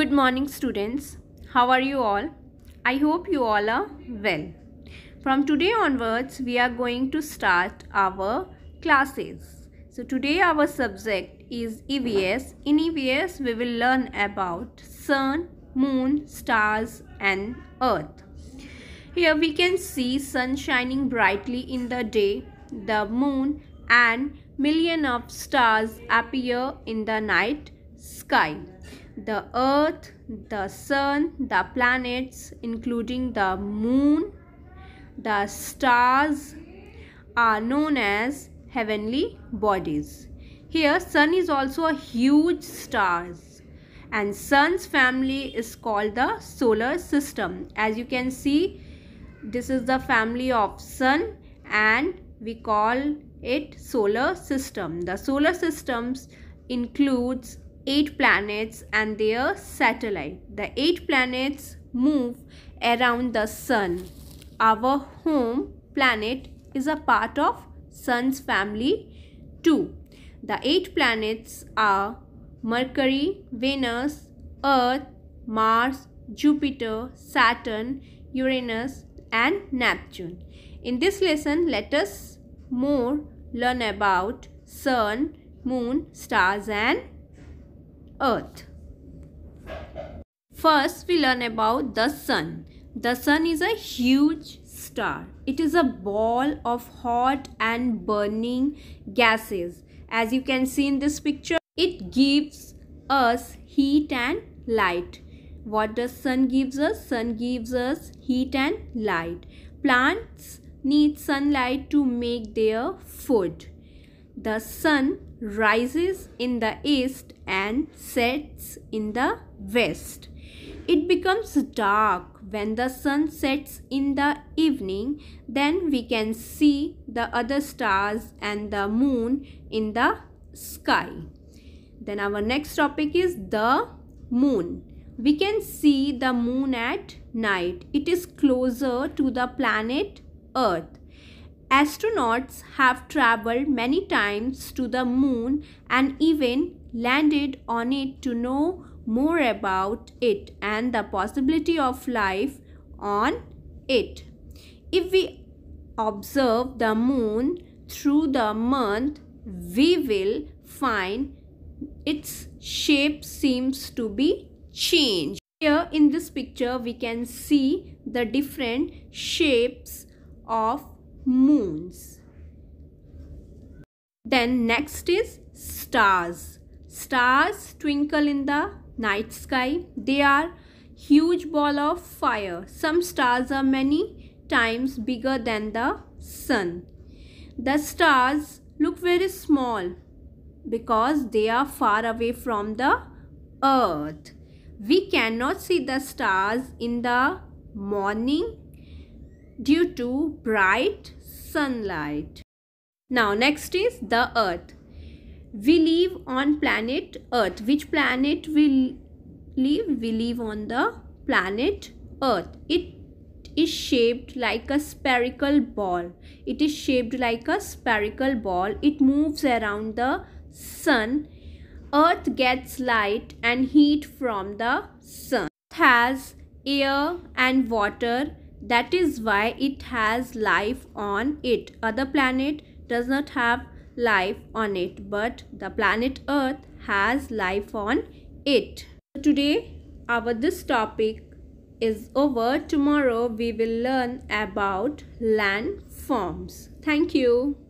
Good morning students. How are you all? I hope you all are well. From today onwards, we are going to start our classes. So today our subject is EVS. In EVS, we will learn about sun, moon, stars and earth. Here we can see sun shining brightly in the day, the moon and million of stars appear in the night sky the earth, the sun, the planets, including the moon, the stars, are known as heavenly bodies. Here, sun is also a huge star and sun's family is called the solar system. As you can see, this is the family of sun and we call it solar system. The solar systems includes eight planets and their satellite. The eight planets move around the sun. Our home planet is a part of sun's family too. The eight planets are Mercury, Venus, Earth, Mars, Jupiter, Saturn, Uranus and Neptune. In this lesson, let us more learn about sun, moon, stars and earth. First, we learn about the sun. The sun is a huge star. It is a ball of hot and burning gases. As you can see in this picture, it gives us heat and light. What does sun gives us? Sun gives us heat and light. Plants need sunlight to make their food. The sun rises in the east and sets in the west. It becomes dark when the sun sets in the evening. Then we can see the other stars and the moon in the sky. Then our next topic is the moon. We can see the moon at night. It is closer to the planet Earth Astronauts have traveled many times to the moon and even landed on it to know more about it and the possibility of life on it. If we observe the moon through the month, we will find its shape seems to be changed. Here in this picture, we can see the different shapes of moons. Then next is stars. Stars twinkle in the night sky. They are huge ball of fire. Some stars are many times bigger than the sun. The stars look very small because they are far away from the earth. We cannot see the stars in the morning due to bright sunlight. Now next is the earth. We live on planet earth. Which planet we live? We live on the planet earth. It is shaped like a spherical ball. It is shaped like a spherical ball. It moves around the sun. Earth gets light and heat from the sun. It has air and water that is why it has life on it other planet does not have life on it but the planet earth has life on it today our this topic is over tomorrow we will learn about landforms thank you